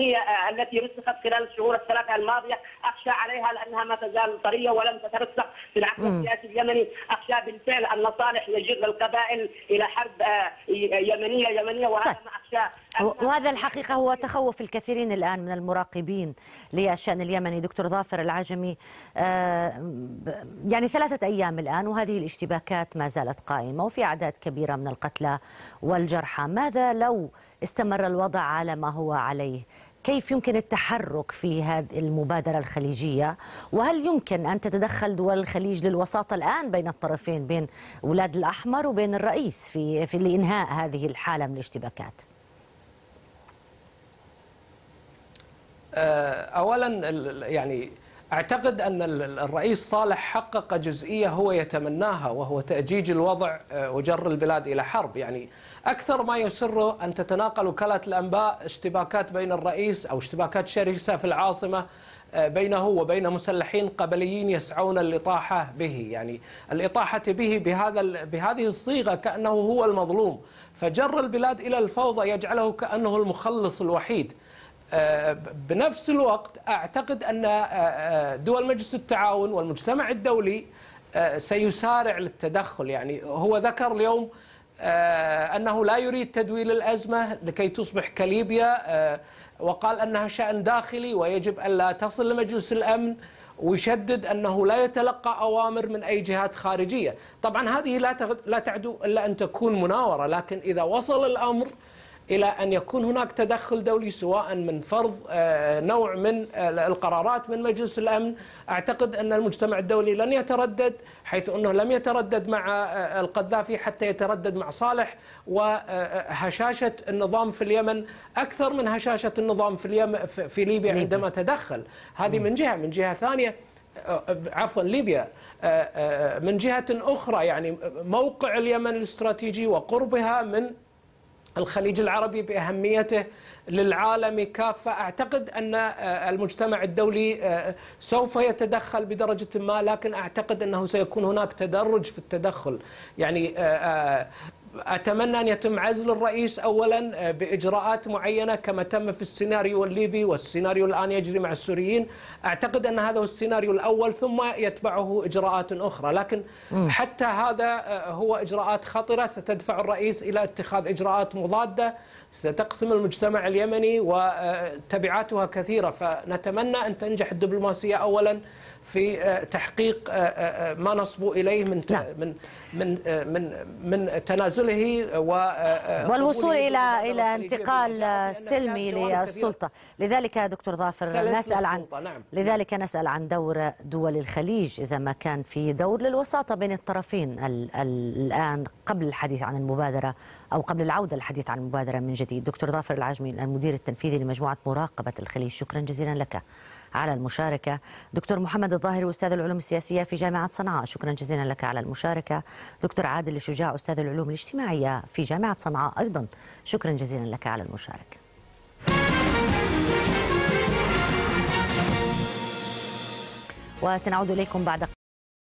هي آه، التي رسخت خلال الشهور الثلاثه الماضيه اخشى عليها لانها ما تزال طريه ولم تترسخ في العقد السياسي اليمني اخشى بالفعل ان صالح يجر القبائل الى حرب آه، يمنيه يمنيه وهذا طيب. ما اخشى وهذا الحقيقه هو تخوف الكثيرين الان من المراقبين للشان اليمني دكتور ظافر العجمي آه، يعني ثلاثه ايام الان وهذه الاشتباكات ما زالت قائمه وفي اعداد كبيره من القتلى والجرحى ماذا لو استمر الوضع على ما هو عليه كيف يمكن التحرك في هذه المبادرة الخليجية وهل يمكن أن تتدخل دول الخليج للوساطة الآن بين الطرفين بين ولاد الأحمر وبين الرئيس في, في لإنهاء هذه الحالة من الاشتباكات آه، أولا يعني أعتقد أن الرئيس صالح حقق جزئية هو يتمناها وهو تأجيج الوضع آه، وجر البلاد إلى حرب يعني أكثر ما يسره أن تتناقل وكالة الأنباء اشتباكات بين الرئيس أو اشتباكات شرسة في العاصمة آه، بينه وبين مسلحين قبليين يسعون الإطاحة به يعني الإطاحة به بهذا بهذه الصيغة كأنه هو المظلوم فجر البلاد إلى الفوضى يجعله كأنه المخلص الوحيد بنفس الوقت أعتقد أن آه، آه، دول مجلس التعاون والمجتمع الدولي آه، سيسارع للتدخل يعني هو ذكر اليوم أنه لا يريد تدويل الأزمة لكي تصبح كليبيا وقال أنها شأن داخلي ويجب ألا تصل لمجلس الأمن ويشدد أنه لا يتلقى أوامر من أي جهات خارجية طبعا هذه لا لا تعدو إلا أن تكون مناورة لكن إذا وصل الأمر إلى أن يكون هناك تدخل دولي سواء من فرض آه، نوع من آه، القرارات من مجلس الأمن أعتقد أن المجتمع الدولي لن يتردد حيث أنه لم يتردد مع آه، القذافي حتى يتردد مع صالح وهشاشة النظام في اليمن أكثر من هشاشة النظام في, اليمن في ليبيا عندما تدخل هذه من جهة من جهة ثانية عفوا ليبيا من جهة أخرى يعني موقع اليمن الاستراتيجي وقربها من الخليج العربي باهميته للعالم كافه اعتقد ان آه، المجتمع الدولي آه، سوف يتدخل بدرجه ما لكن اعتقد انه سيكون هناك تدرج في التدخل يعني آه، أتمنى أن يتم عزل الرئيس أولا آه، بإجراءات معينة كما تم في السيناريو الليبي والسيناريو الآن يجري مع السوريين أعتقد أن هذا هو السيناريو الأول ثم يتبعه إجراءات أخرى لكن حتى هذا آه، هو إجراءات خطرة ستدفع الرئيس إلى اتخاذ إجراءات مضادة ستقسم المجتمع اليمني وتبعاتها آه، كثيرة فنتمنى أن تنجح الدبلوماسية أولا في آه، تحقيق آه، آه، ما نصبوا اليه من نعم. من من من من تنازله و والوصول الى الى انتقال سلمي للسلطه، لذلك دكتور ظافر نسال عن نعم. لذلك نسال عن دور دول الخليج اذا ما كان في دور للوساطه بين الطرفين الان قبل الحديث عن المبادره او قبل العوده للحديث عن المبادره من جديد، دكتور ظافر العجمي المدير التنفيذي لمجموعه مراقبه الخليج، شكرا جزيلا لك على المشاركه، دكتور محمد الظاهر واستاذ العلوم السياسيه في جامعه صنعاء شكرا جزيلا لك على المشاركه دكتور عادل الشجاع استاذ العلوم الاجتماعيه في جامعه صنعاء ايضا شكرا جزيلا لك على المشاركه وسنعود اليكم بعد